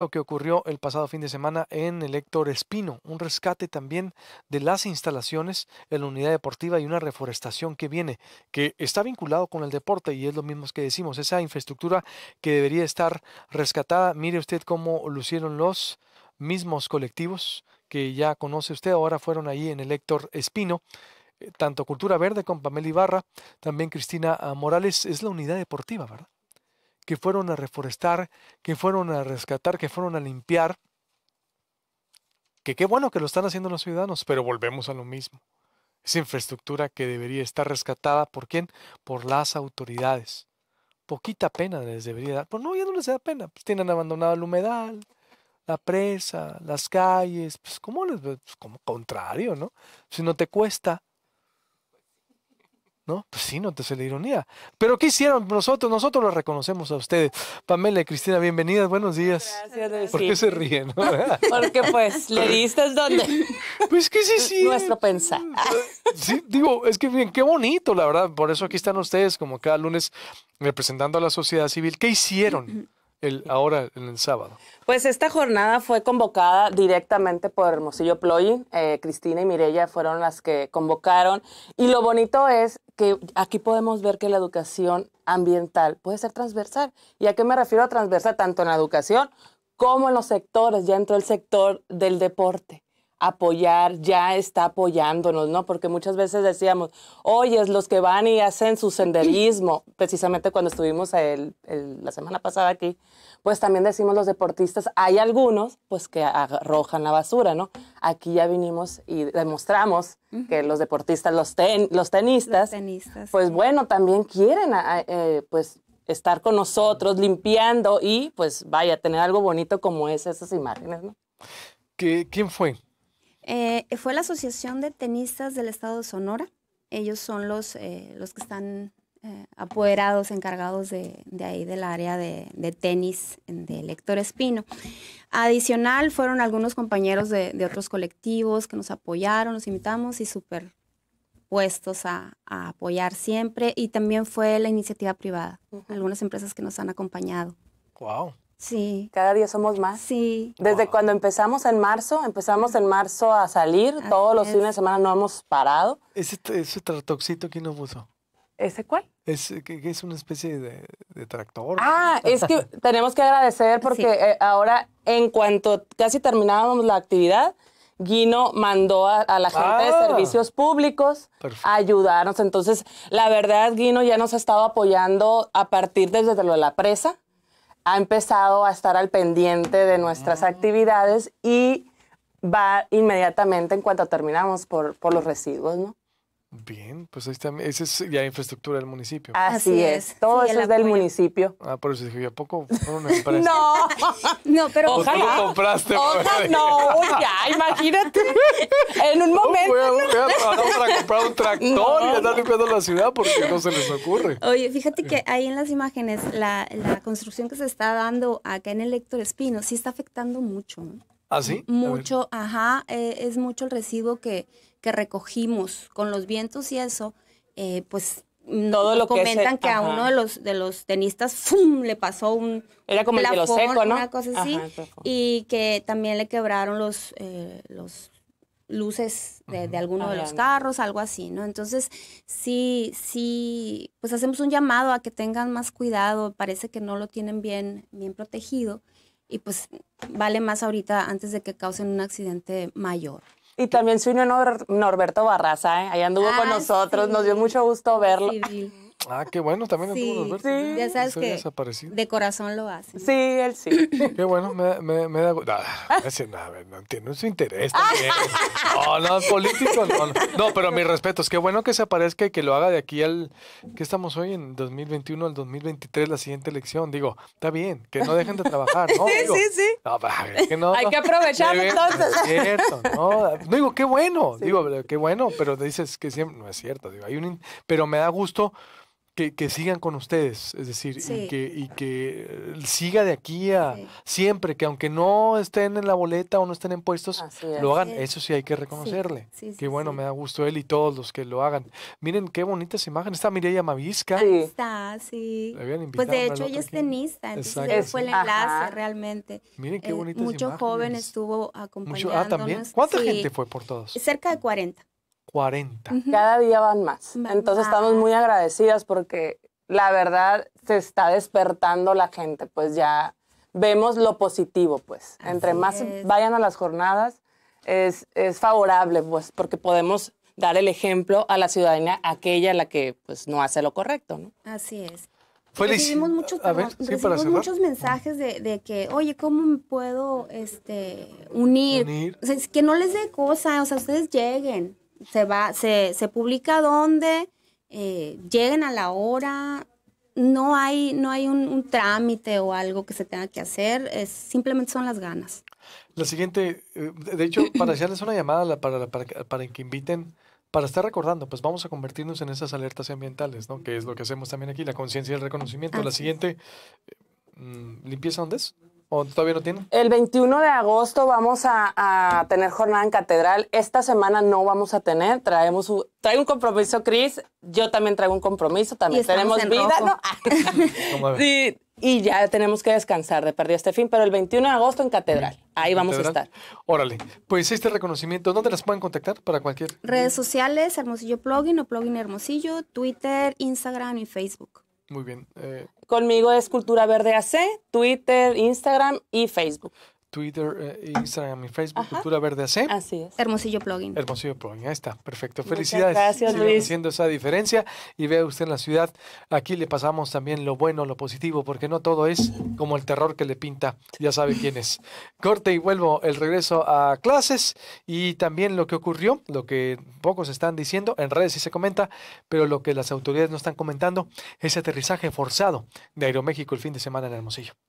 lo que ocurrió el pasado fin de semana en el Héctor Espino, un rescate también de las instalaciones en la unidad deportiva y una reforestación que viene, que está vinculado con el deporte y es lo mismo que decimos, esa infraestructura que debería estar rescatada. Mire usted cómo lucieron los mismos colectivos que ya conoce usted, ahora fueron ahí en el Héctor Espino eh, tanto Cultura Verde con Pamela Ibarra, también Cristina ah, Morales, es la unidad deportiva, ¿verdad? que fueron a reforestar, que fueron a rescatar, que fueron a limpiar. Que qué bueno que lo están haciendo los ciudadanos, pero volvemos a lo mismo. Esa infraestructura que debería estar rescatada por quién? Por las autoridades. Poquita pena les debería dar. Pues no, ya no les da pena. Pues tienen abandonado el humedal, la presa, las calles. Pues, ¿cómo les.? Pues, como contrario, ¿no? Si no te cuesta, ¿No? Pues sí, no te sé la ironía. Pero ¿qué hicieron nosotros? Nosotros los reconocemos a ustedes. Pamela y Cristina, bienvenidas, buenos días. Gracias, ¿Por qué se ríen? Porque pues, le diste dónde. Pues que sí, sí. Nuestro pensar. Sí, digo, es que bien, qué bonito, la verdad. Por eso aquí están ustedes, como cada lunes, representando a la sociedad civil. ¿Qué hicieron? ahora en el sábado? Pues esta jornada fue convocada directamente por Hermosillo Ploy. Eh, Cristina y Mirella fueron las que convocaron. Y lo bonito es que aquí podemos ver que la educación ambiental puede ser transversal. ¿Y a qué me refiero a transversal? Tanto en la educación como en los sectores. Ya entró el sector del deporte apoyar, ya está apoyándonos, ¿no? Porque muchas veces decíamos, oye, es los que van y hacen su senderismo, precisamente cuando estuvimos el, la semana pasada aquí, pues también decimos los deportistas, hay algunos pues que arrojan la basura, ¿no? Aquí ya vinimos y demostramos que los deportistas, los, ten, los, tenistas, tenistas, pues bueno, también quieren eh, pues estar con nosotros limpiando y pues vaya, tener algo bonito como es esas imágenes, ¿no? ¿Quién fue eh, fue la Asociación de Tenistas del Estado de Sonora. Ellos son los, eh, los que están eh, apoderados, encargados de, de, ahí del área de, tenis de Elector Espino. Adicional fueron algunos compañeros de, otros colectivos que nos apoyaron, nos invitamos y súper puestos a, a, apoyar siempre. Y también fue la iniciativa privada, algunas empresas que nos han acompañado. ¡Wow! Sí. Cada día somos más. Sí. Desde cuando empezamos en marzo, empezamos en marzo a salir, todos los fines de semana no hemos parado. ¿Ese, tratoxito que lo puso? ¿Ese cuál? Es, que es una especie de, tractor. Ah, es que tenemos que agradecer porque eh, ahora, en cuanto casi terminábamos la actividad, Guino mandó a, la gente de ah. servicios públicos a ayudarnos. Entonces, la verdad, Guino ya nos ha estado apoyando a partir desde lo de la presa ha empezado a estar al pendiente de nuestras mm. actividades y va inmediatamente en cuanto terminamos por, por los residuos, ¿no? Bien, pues ahí está. Esa es ya infraestructura del municipio. Así es. Todo eso es del municipio. Ah, pero eso dije, ¿y a poco fueron una empresa? Este? no, no, pero ojalá. lo compraste. Ojalá, no, ya, imagínate. En un momento. voy, a, para comprar un tractor y andar limpiando la ciudad porque no se les ocurre. Oye, fíjate que ahí en las imágenes, la, la construcción que se está dando acá en el Héctor Espino sí está afectando mucho. ¿Ah, sí? Mucho, ajá. Eh, es mucho el residuo que que recogimos con los vientos y eso, eh, pues mm, lo comentan que, a uno de los de los tenistas le pasó un era como seco, ¿no? una cosa así y que también le quebraron los eh, los luces de, alguno de los carros algo así no entonces sí sí pues hacemos un llamado a que tengan más cuidado parece que no lo tienen bien bien protegido y pues vale más ahorita antes de que causen un accidente mayor y también se unió Norberto Barraza, ¿eh? ahí anduvo con ah, nosotros, nos dio mucho gusto verlo. Sí, Ah, qué bueno, también sí, estuvo Sí, ya sabes que de corazón lo hace. Sí, él sí. Qué bueno, me, me, me da... Nada, nada, no tiene su interés también. No, no, político, no, no. pero mis respetos, qué bueno que se aparezca y que lo haga de aquí al... ¿Qué estamos hoy? En 2021 al 2023, la siguiente elección. Digo, está bien, que no dejen de trabajar, ¿no? Sí, sí, sí. No, que no, Hay que aprovechar entonces. No es cierto, no. digo, qué bueno, digo, qué bueno, pero dices que siempre... No es cierto, digo, hay un... Pero me da gusto que, sigan con ustedes, es decir, y, que, y, que, eh, siga de aquí a siempre, que aunque no estén en la boleta o no estén en puestos, lo hagan. Eso sí hay que reconocerle. que bueno, me da gusto él y todos los que lo hagan. Miren qué bonitas imágenes. Está Mireia Mavisca. Sí. Está, sí. pues de hecho ella es tenista, entonces fue el enlace realmente. Miren qué eh, bonitas mucho imágenes. Mucho joven estuvo acompañando. ah, también. ¿Cuánta gente fue por todos? Cerca de 40. 40. Cada día van más. Entonces estamos muy agradecidas porque la verdad se está despertando la gente, pues ya vemos lo positivo, pues. Entre más vayan a las jornadas, es, es favorable, pues, porque podemos dar el ejemplo a la ciudadanía, aquella la que pues no hace lo correcto, ¿no? Así es. Recibimos muchos, muchos mensajes de, de, que, oye, ¿cómo me puedo este, unir? O sea, que no les dé cosa, o sea, ustedes lleguen se va, se, se publica dónde, eh, lleguen a la hora, no hay, no hay un, trámite o algo que se tenga que hacer, es, simplemente son las ganas. La siguiente, eh, de hecho, para hacerles una llamada para, que inviten, para estar recordando, pues vamos a convertirnos en esas alertas ambientales, ¿no? Que es lo que hacemos también aquí, la conciencia y el reconocimiento. la siguiente, eh, mm, ¿limpieza dónde es? ¿O todavía no tiene? El 21 de agosto vamos a, tener jornada en catedral. Esta semana no vamos a tener. Traemos un, un compromiso, Cris. Yo también traigo un compromiso. También tenemos vida. y, ya tenemos que descansar de perdida este fin. Pero el 21 de agosto en catedral. Mm. Ahí vamos a estar. Órale. Pues este reconocimiento, ¿dónde las pueden contactar para cualquier? Redes sociales, Hermosillo Plugin o Plugin Hermosillo, Twitter, Instagram y Facebook. Muy bien. Eh. Conmigo es Cultura Verde AC, Twitter, Instagram y Facebook. Twitter, eh, e Instagram y Facebook, Cultura Verde AC. Así es. Hermosillo Plugin. Hermosillo Plugin, ahí está, perfecto. Felicidades. gracias, Luis. haciendo esa diferencia y vea usted en la ciudad, aquí le pasamos también lo bueno, lo positivo, porque no todo es como el terror que le pinta, ya sabe quién es. Corte y vuelvo el regreso a clases y también lo que ocurrió, lo que pocos están diciendo, en redes sí se comenta, pero lo que las autoridades no están comentando ese aterrizaje forzado de Aeroméxico el fin de semana en Hermosillo.